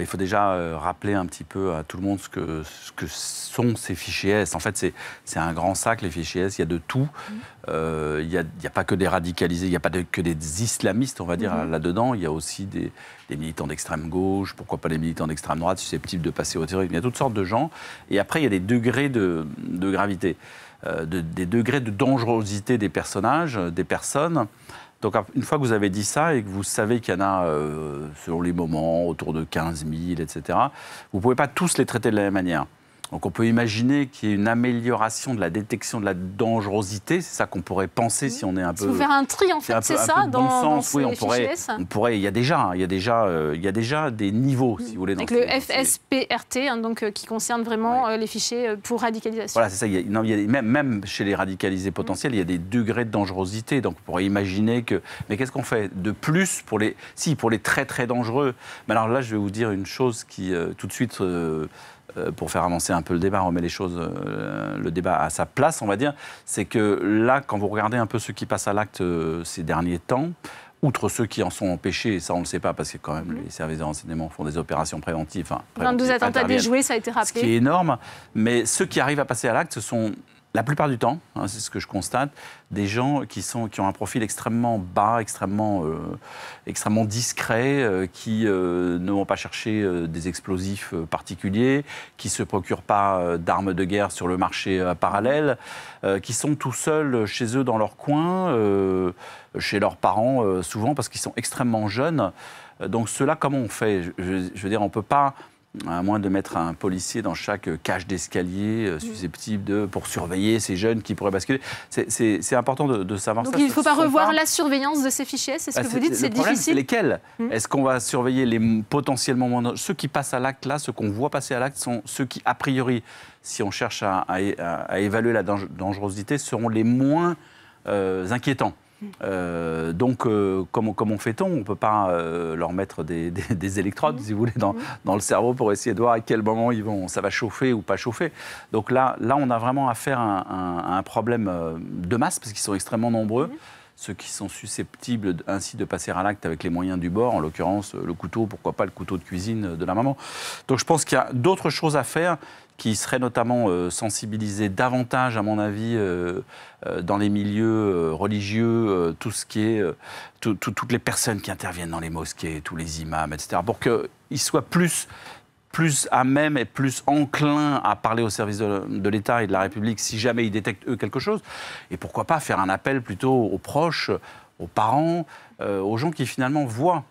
il faut déjà euh, rappeler un petit peu à tout le monde ce que, ce que sont ces fichiers S. En fait, c'est un grand sac, les fichiers S. Il y a de tout. Mm. Euh, il n'y a, pas que des radicalisés, il n'y a pas que des islamistes, on va dire, mm-hmm. là-dedans. Il y a aussi des, militants d'extrême gauche, pourquoi pas des militants d'extrême droite susceptibles de passer au terrorisme. Il y a toutes sortes de gens. Et après, il y a des degrés de, gravité, euh, des degrés de dangerosité des personnages, des personnes. Donc une fois que vous avez dit ça et que vous savez qu'il y en a, euh, selon les moments, autour de 15 000, etc., vous ne pouvez pas tous les traiter de la même manière. Donc on peut imaginer qu'il y ait une amélioration de la détection de la dangerosité, c'est ça qu'on pourrait penser si on est un peu. Si faire un tri en fait, c'est ça, dans, bon sens. on pourrait, il y a déjà, hein, il y a déjà, euh, il y a déjà des niveaux, si vous voulez. Dans Avec le FSPRT, hein, donc euh, qui concerne vraiment euh, les fichiers pour radicalisation. Voilà, c'est ça. même, même, chez les radicalisés potentiels, il y a des degrés de dangerosité. Donc on pourrait imaginer que, mais qu'est-ce qu'on fait de plus pour les, si pour les très très dangereux. Mais alors là, je vais vous dire une chose qui tout de suite euh, pour faire avancer un peu le débat, remet les choses, euh, le débat à sa place, on va dire, c'est que là, quand vous regardez un peu ceux qui passent à l'acte euh, ces derniers temps, outre ceux qui en sont empêchés, ça on ne le sait pas parce que quand même mhm. les services de renseignement font des opérations préventives. Enfin, attentats déjoués, ça a été rappelé. Ce qui est énorme, mais ceux qui arrivent à passer à l'acte, ce sont la plupart du temps, hein, c'est ce que je constate, des gens qui, sont, qui ont un profil extrêmement bas, extrêmement, euh, extrêmement discret, euh, qui euh, ne vont pas chercher des explosifs particuliers, qui se procurent pas d'armes de guerre sur le marché parallèle, qui sont tout seuls chez eux dans leur coin, chez leurs parents souvent, parce qu'ils sont extrêmement jeunes. Donc cela, comment on fait je, je veux dire, on ne peut pas à moins de mettre un policier dans chaque euh, cage d'escalier euh, mm. susceptible de, pour surveiller ces jeunes qui pourraient basculer. C'est important de, savoir ça. il ne faut pas revoir la surveillance de ces fichiers, c'est ce ah, que vous dites, c'est difficile. lesquels mm. Est-ce qu'on va surveiller les potentiellement moins Ceux qui passent à l'acte là, ceux qu'on voit passer à l'acte sont ceux qui, a priori, si on cherche à, évaluer la dangerosité, seront les moins euh, inquiétants. Euh, donc, euh, comment, fait-on On ne peut pas euh, leur mettre des, électrodes, si vous voulez, dans, le cerveau pour essayer de voir à quel moment ils vont, ça va chauffer ou pas chauffer. Donc là, là on a vraiment affaire à un, un problème de masse, parce qu'ils sont extrêmement nombreux ceux qui sont susceptibles ainsi de passer à l'acte avec les moyens du bord, en l'occurrence euh, le couteau, pourquoi pas le couteau de cuisine euh, de la maman. Donc je pense qu'il y a d'autres choses à faire qui seraient notamment euh, sensibiliser davantage, à mon avis, dans les milieux religieux, tout ce qui est, toutes les personnes qui interviennent dans les mosquées, tous les imams, etc., pour qu'ils soient plus plus à même et plus enclin à parler au service de, l'État et de la République si jamais ils détectent, eux, quelque chose. Et pourquoi pas faire un appel plutôt aux proches, aux parents, euh, aux gens qui finalement voient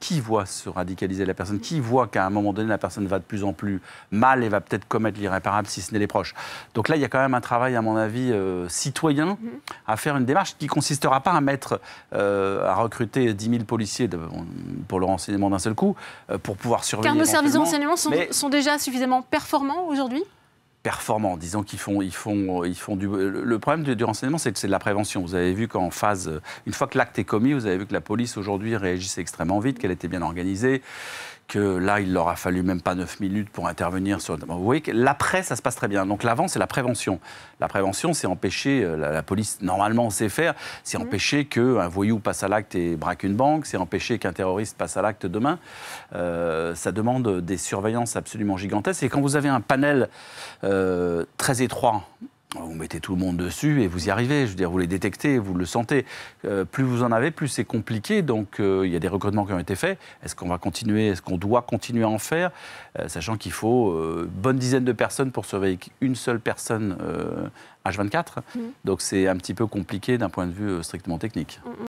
qui voit se radicaliser la personne, qui voit qu'à un moment donné, la personne va de plus en plus mal et va peut-être commettre l'irréparable si ce n'est les proches. Donc là, il y a quand même un travail, à mon avis, euh, citoyen mhm. à faire une démarche qui ne consistera pas à mettre, euh, à recruter 10 000 policiers pour le renseignement d'un seul coup, euh, pour pouvoir surveiller. Car nos services de renseignement sont, sont déjà suffisamment performants aujourd'hui Disons qu'ils font, ils font, ils font du. Le problème du, du renseignement, c'est que c'est de la prévention. Vous avez vu qu'en phase, une fois que l'acte est commis, vous avez vu que la police aujourd'hui réagissait extrêmement vite, qu'elle était bien organisée, que là, il leur a fallu même pas 9 minutes pour intervenir. Sur... Vous voyez que l'après, ça se passe très bien. Donc l'avant, c'est la prévention. La prévention, c'est empêcher, euh, la, police, normalement, sait faire, c'est mmh. empêcher qu'un voyou passe à l'acte et braque une banque, c'est empêcher qu'un terroriste passe à l'acte demain. Euh, ça demande des surveillances absolument gigantesques. Et quand vous avez un panel euh, très étroit vous mettez tout le monde dessus et vous y arrivez. Je veux dire, vous les détectez, vous le sentez. Euh, plus vous en avez, plus c'est compliqué. Donc, euh, il y a des recrutements qui ont été faits. Est-ce qu'on va continuer Est-ce qu'on doit continuer à en faire euh, Sachant qu'il faut bonne dizaine de personnes pour surveiller une seule personne H24. Mmh. Donc, c'est un petit peu compliqué d'un point de vue strictement technique. Mmh, mmh.